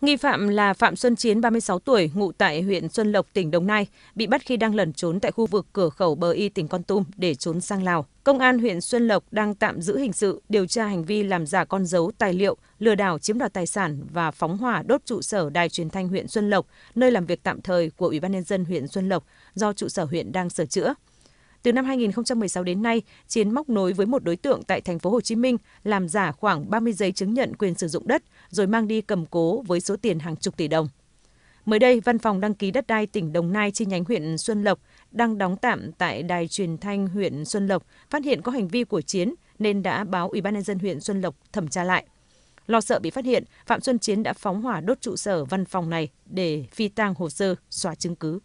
Nghi phạm là Phạm Xuân Chiến, 36 tuổi, ngụ tại huyện Xuân Lộc, tỉnh Đồng Nai, bị bắt khi đang lẩn trốn tại khu vực cửa khẩu Bờ Y, tỉnh Con Tum để trốn sang Lào. Công an huyện Xuân Lộc đang tạm giữ hình sự, điều tra hành vi làm giả con dấu, tài liệu, lừa đảo chiếm đoạt tài sản và phóng hỏa đốt trụ sở đài truyền thanh huyện Xuân Lộc, nơi làm việc tạm thời của Ủy ban nhân dân huyện Xuân Lộc do trụ sở huyện đang sửa chữa. Từ năm 2016 đến nay, Chiến móc nối với một đối tượng tại thành phố Hồ Chí Minh làm giả khoảng 30 giấy chứng nhận quyền sử dụng đất rồi mang đi cầm cố với số tiền hàng chục tỷ đồng. Mới đây, Văn phòng đăng ký đất đai tỉnh Đồng Nai chi nhánh huyện Xuân Lộc đang đóng tạm tại đài truyền thanh huyện Xuân Lộc phát hiện có hành vi của Chiến nên đã báo Ủy ban nhân dân huyện Xuân Lộc thẩm tra lại. Lo sợ bị phát hiện, Phạm Xuân Chiến đã phóng hỏa đốt trụ sở văn phòng này để phi tang hồ sơ, xóa chứng cứ.